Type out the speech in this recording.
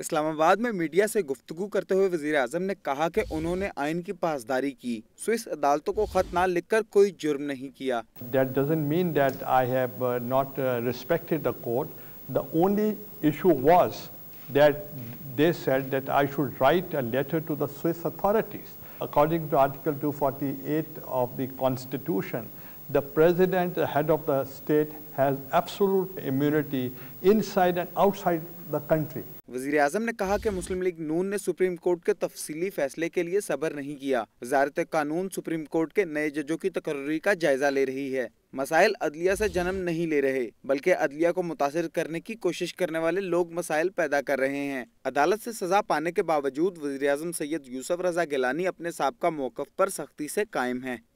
इस्लामाबाद में मीडिया से गुफ्तु करते हुए वजीर अजम ने कहा कि उन्होंने आइन की पासदारी की स्विस अदालतों को खत ना कर कोई जुर्म नहीं किया that doesn't mean I have Swiss authorities according to article 248 of the constitution the president, the head of the state, has absolute immunity inside and outside the country. वजीर अजम ने कहा कि मुस्लिम लीग नून ने सुप्रीम कोर्ट के तफसीली फैसले के लिए सबर नहीं किया वजारत कानून सुप्रीम कोर्ट के नए जजों की तकर्री का जायजा ले रही है मसाइल अदलिया से जन्म नहीं ले रहे बल्कि अदलिया को मुतासर करने की कोशिश करने वाले लोग मसाइल पैदा कर रहे हैं अदालत से सजा पाने के बावजूद वजी अजम सैयद यूसफ रजा गिलानी अपने सबका मौकफ पर सख्ती से कायम है